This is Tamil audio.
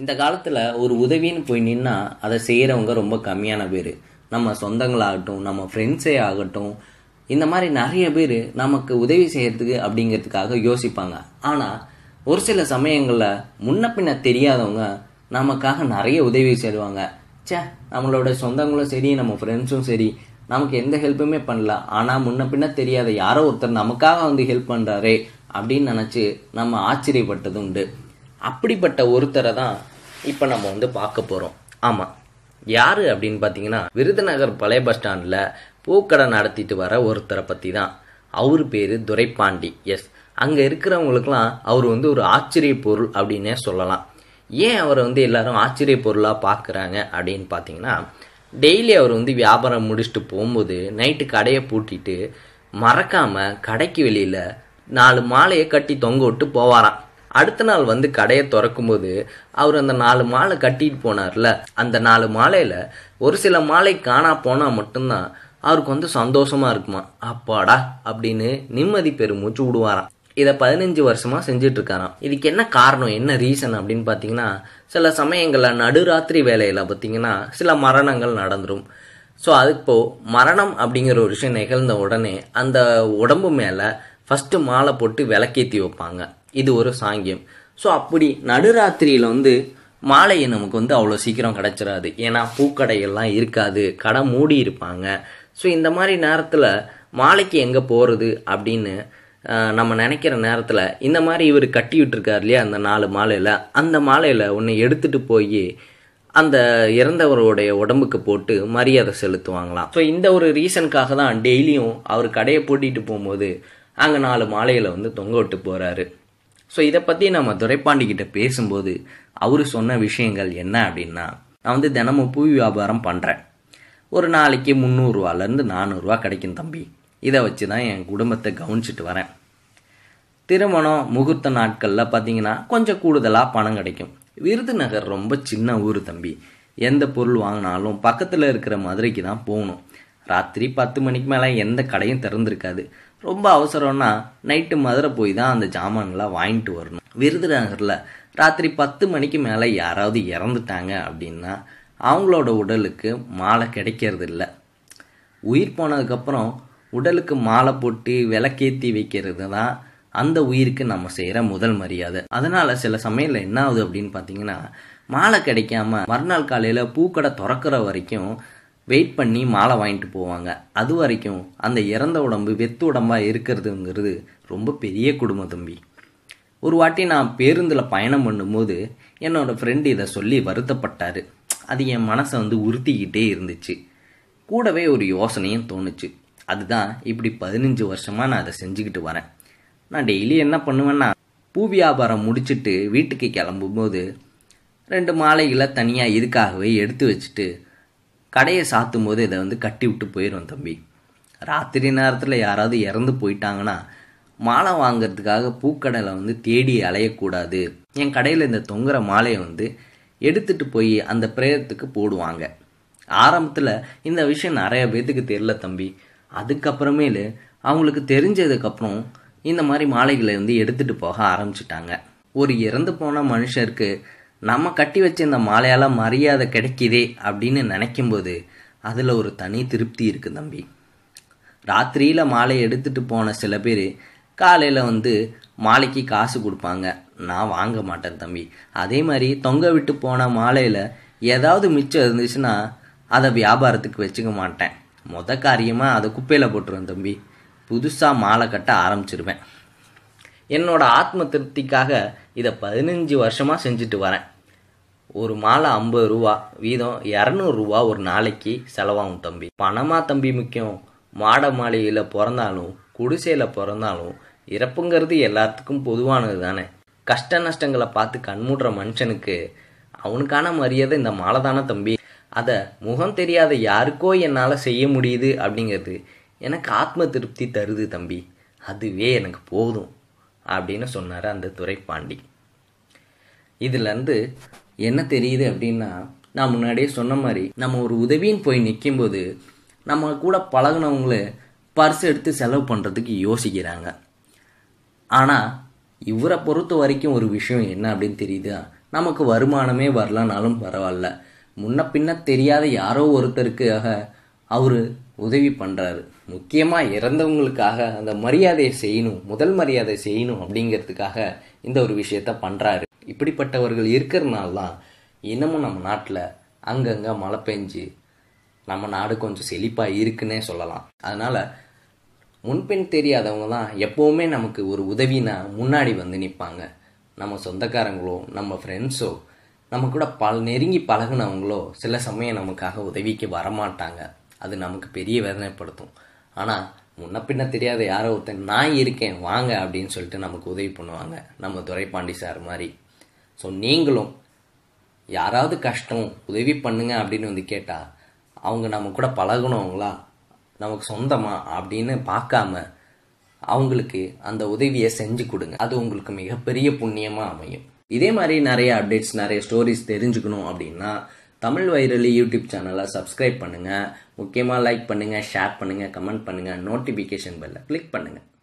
இந்த காலத்தில் ஒரு உதவின்னு போய் நின்னா அதை செய்கிறவங்க ரொம்ப கம்மியான பேர் நம்ம சொந்தங்களாகட்டும் நம்ம ஃப்ரெண்ட்ஸே ஆகட்டும் இந்த மாதிரி நிறைய பேர் நமக்கு உதவி செய்கிறதுக்கு அப்படிங்கிறதுக்காக யோசிப்பாங்க ஆனால் ஒரு சில சமயங்களில் முன்ன பின்ன தெரியாதவங்க நமக்காக நிறைய உதவி செய்வாங்க சே நம்மளோட சொந்தங்களும் சரி நம்ம ஃப்ரெண்ட்ஸும் சரி நமக்கு எந்த ஹெல்ப்புமே பண்ணல ஆனால் முன்ன பின்ன தெரியாத யாரோ ஒருத்தர் நமக்காக வந்து ஹெல்ப் பண்ணுறாரே அப்படின்னு நினச்சி நம்ம ஆச்சரியப்பட்டது உண்டு அப்படிப்பட்ட ஒருத்தரை தான் இப்போ நம்ம வந்து பார்க்க போகிறோம் ஆமாம் யார் அப்படின்னு பார்த்தீங்கன்னா விருதுநகர் பழைய பஸ் ஸ்டாண்டில் பூக்கடை நடத்திட்டு வர ஒருத்தரை பற்றி தான் அவர் பேர் துரைப்பாண்டி எஸ் அங்கே இருக்கிறவங்களுக்கெல்லாம் அவர் வந்து ஒரு ஆச்சரிய பொருள் அப்படின்னே சொல்லலாம் ஏன் அவரை வந்து எல்லாரும் ஆச்சரிய பொருளாக பார்க்குறாங்க அப்படின்னு பார்த்தீங்கன்னா டெய்லி அவர் வந்து வியாபாரம் முடிச்சுட்டு போகும்போது நைட்டு கடையை பூட்டிட்டு மறக்காமல் கடைக்கு வெளியில் நாலு மாலையை கட்டி தொங்க விட்டு போவாராம் அடுத்த நாள் வந்து கடையை திறக்கும்போது அவர் அந்த நாலு மாலை கட்டிட்டு போனார்ல அந்த நாலு மாலையில் ஒரு சில மாலை காணா போனால் மட்டும்தான் அவருக்கு வந்து சந்தோஷமாக இருக்குமா அப்பாடா அப்படின்னு நிம்மதி பெருமூச்சு விடுவாராம் இதை பதினஞ்சு வருஷமாக செஞ்சுட்டு இருக்காராம் இதுக்கு என்ன காரணம் என்ன ரீசன் அப்படின்னு பார்த்தீங்கன்னா சில சமயங்களில் நடுராத்திரி வேலையில் பார்த்தீங்கன்னா சில மரணங்கள் நடந்துடும் ஸோ அதுப்போ மரணம் அப்படிங்கிற ஒரு விஷயம் நிகழ்ந்த உடனே அந்த உடம்பு மேலே ஃபஸ்ட்டு மாலை போட்டு விளக்கேற்றி வைப்பாங்க இது ஒரு சாங்கியம் ஸோ அப்படி நடுராத்திரியில் வந்து மாலையை நமக்கு வந்து அவ்வளோ சீக்கிரம் கிடச்சிடாது ஏன்னா பூக்கடையெல்லாம் இருக்காது கடை மூடி இருப்பாங்க ஸோ இந்த மாதிரி நேரத்தில் மாலைக்கு எங்கே போகிறது அப்படின்னு நம்ம நினைக்கிற நேரத்தில் இந்த மாதிரி இவர் கட்டி விட்டுருக்கார் இல்லையா அந்த நாலு மாலையில் அந்த மாலையில் ஒன்று எடுத்துகிட்டு போய் அந்த இறந்தவருடைய உடம்புக்கு போட்டு மரியாதை செலுத்துவாங்களாம் ஸோ இந்த ஒரு ரீசனுக்காக தான் டெய்லியும் அவர் கடையை போட்டிகிட்டு போகும்போது அங்கே நாலு மாலையில் வந்து தொங்க விட்டு போகிறாரு ஸோ இதை பற்றி நம்ம துரைப்பாண்டிக்கிட்ட பேசும்போது அவர் சொன்ன விஷயங்கள் என்ன அப்படின்னா நான் வந்து தினமும் பூ வியாபாரம் பண்ணுறேன் ஒரு நாளைக்கு முந்நூறுரூவாலேருந்து நானூறுரூவா கிடைக்கும் தம்பி இதை வச்சு தான் என் குடும்பத்தை கவனிச்சிட்டு வரேன் திருமணம் முகூர்த்த நாட்களில் பார்த்தீங்கன்னா கொஞ்சம் கூடுதலாக பணம் கிடைக்கும் விருதுநகர் ரொம்ப சின்ன ஊர் தம்பி எந்த பொருள் வாங்கினாலும் பக்கத்தில் இருக்கிற மதுரைக்கு தான் போகணும் ராத்திரி பத்து மணிக்கு மேலே எந்த கடையும் திறந்துருக்காது ரொம்ப அவசரம்னா நைட்டு மதுரை போய் தான் அந்த ஜாமான்லாம் வாங்கிட்டு வரணும் விருதுநகரில் ராத்திரி பத்து மணிக்கு மேலே யாராவது இறந்துட்டாங்க அப்படின்னா அவங்களோட உடலுக்கு மாலை கிடைக்கிறது இல்லை உயிர் போனதுக்கப்புறம் உடலுக்கு மாலை போட்டு விளக்கேற்றி வைக்கிறது தான் அந்த உயிருக்கு நம்ம செய்கிற முதல் மரியாதை அதனால் சில சமயம் என்ன ஆகுது அப்படின்னு பார்த்தீங்கன்னா மாலை கிடைக்காம மறுநாள் காலையில் பூக்கடை திறக்கிற வரைக்கும் வெயிட் பண்ணி மாலை வாங்கிட்டு போவாங்க அது வரைக்கும் அந்த இறந்த உடம்பு வெத்து உடம்பாக இருக்கிறதுங்கிறது ரொம்ப பெரிய குடும்ப தம்பி ஒரு வாட்டி நான் பேருந்தில் பயணம் பண்ணும்போது என்னோடய ஃப்ரெண்டு இதை சொல்லி வருத்தப்பட்டார் அது என் மனசை வந்து உறுத்திக்கிட்டே இருந்துச்சு கூடவே ஒரு யோசனையும் தோணுச்சு அதுதான் இப்படி பதினஞ்சு வருஷமாக நான் அதை செஞ்சுக்கிட்டு வரேன் நான் டெய்லி என்ன பண்ணுவேன்னா பூ வியாபாரம் முடிச்சுட்டு வீட்டுக்கு கிளம்பும்போது ரெண்டு மாலைகளை தனியாக இதுக்காகவே எடுத்து வச்சுட்டு கடையை சாத்தும் போது இதை வந்து கட்டி விட்டு போயிடும் தம்பி ராத்திரி நேரத்தில் யாராவது இறந்து போயிட்டாங்கன்னா மாலை வாங்கிறதுக்காக பூக்கடையில் வந்து தேடி அலையக்கூடாது என் கடையில் இந்த தொங்குற மாலையை வந்து எடுத்துகிட்டு போய் அந்த பிரேயத்துக்கு போடுவாங்க ஆரம்பத்தில் இந்த விஷயம் நிறைய பேத்துக்கு தெரில தம்பி அதுக்கப்புறமேலு அவங்களுக்கு தெரிஞ்சதுக்கப்புறம் இந்த மாதிரி மாலைகளை வந்து எடுத்துகிட்டு போக ஆரம்பிச்சிட்டாங்க ஒரு இறந்து போன மனுஷருக்கு நம்ம கட்டி வச்ச இந்த மாலையால் மரியாதை கிடைக்கிதே அப்படின்னு நினைக்கும்போது அதில் ஒரு தனி திருப்தி இருக்குது தம்பி ராத்திரியில் மாலை எடுத்துகிட்டு போன சில பேர் காலையில் வந்து மாலைக்கு காசு கொடுப்பாங்க நான் வாங்க மாட்டேன் தம்பி அதே மாதிரி தொங்க விட்டு போன மாலையில் ஏதாவது மிச்சம் இருந்துச்சுன்னா அதை வியாபாரத்துக்கு வச்சுக்க மாட்டேன் மொத காரியமாக அதை குப்பையில் போட்டுருவேன் தம்பி புதுசாக மாலை கட்ட ஆரம்பிச்சிருவேன் என்னோடய ஆத்ம திருப்திக்காக இதை பதினஞ்சு வருஷமாக செஞ்சுட்டு வரேன் ஒரு மாலை ஐம்பது ரூபா வீதம் இரநூறுவா ஒரு நாளைக்கு செலவாகும் தம்பி பணமாக தம்பி முக்கியம் மாட மாளிகையில் பிறந்தாலும் குடிசையில் பிறந்தாலும் இறப்புங்கிறது எல்லாத்துக்கும் பொதுவானது தானே கஷ்ட நஷ்டங்களை பார்த்து கண்மூடுற மனுஷனுக்கு அவனுக்கான மரியாதை இந்த மாலை தானே தம்பி அதை முகம் தெரியாத யாருக்கோ என்னால் செய்ய முடியுது அப்படிங்கிறது எனக்கு ஆத்ம திருப்தி தருது தம்பி அதுவே எனக்கு போதும் அப்படின்னு சொன்னார் அந்த பாண்டி இதுலேருந்து என்ன தெரியுது அப்படின்னா நான் முன்னாடியே சொன்ன மாதிரி நம்ம ஒரு உதவின்னு போய் நிற்கும்போது நம்ம கூட பழகினவங்களே பர்ஸ் எடுத்து செலவு பண்ணுறதுக்கு யோசிக்கிறாங்க ஆனால் இவரை பொறுத்த வரைக்கும் ஒரு விஷயம் என்ன அப்படின்னு தெரியுதா நமக்கு வருமானமே வரலனாலும் பரவாயில்ல முன்ன பின்ன தெரியாத யாரோ ஒருத்தருக்காக அவர் உதவி பண்ணுறாரு முக்கியமாக இறந்தவங்களுக்காக அந்த மரியாதையை செய்யணும் முதல் மரியாதை செய்யணும் அப்படிங்கிறதுக்காக இந்த ஒரு விஷயத்த பண்ணுறாரு இப்படிப்பட்டவர்கள் இருக்கிறனால தான் இன்னமும் நம்ம நாட்டில் அங்கங்கே மழை பெஞ்சு நம்ம நாடு கொஞ்சம் செழிப்பாக இருக்குன்னே சொல்லலாம் அதனால் முன்பின் தெரியாதவங்க தான் எப்போவுமே நமக்கு ஒரு உதவினா முன்னாடி வந்து நிற்பாங்க நம்ம சொந்தக்காரங்களோ நம்ம ஃப்ரெண்ட்ஸோ நம்ம கூட பல நெருங்கி பழகினவங்களோ சில சமயம் நமக்காக உதவிக்கு வரமாட்டாங்க அது நமக்கு பெரிய வேதனைப்படுத்தும் ஆனால் முன்ன பின்ன தெரியாத யாரோ ஒருத்தன் நான் இருக்கேன் வாங்க அப்படின்னு சொல்லிட்டு நமக்கு உதவி பண்ணுவாங்க நம்ம துரைப்பாண்டி சார் மாதிரி ஸோ நீங்களும் யாராவது கஷ்டம் உதவி பண்ணுங்க அப்படின்னு வந்து கேட்டால் அவங்க நம்ம கூட பழகணுங்களா நமக்கு சொந்தமா அப்படின்னு பார்க்காம அவங்களுக்கு அந்த உதவியை செஞ்சு கொடுங்க அது உங்களுக்கு மிகப்பெரிய புண்ணியமாக அமையும் இதே மாதிரி நிறைய அப்டேட்ஸ் நிறைய ஸ்டோரிஸ் தெரிஞ்சுக்கணும் அப்படின்னா தமிழ் வைரலி யூடியூப் சேனலை சப்ஸ்கிரைப் பண்ணுங்கள் முக்கியமாக லைக் பண்ணுங்கள் ஷேர் பண்ணுங்கள் கமெண்ட் பண்ணுங்கள் நோட்டிஃபிகேஷன் பெல்லை கிளிக் பண்ணுங்கள்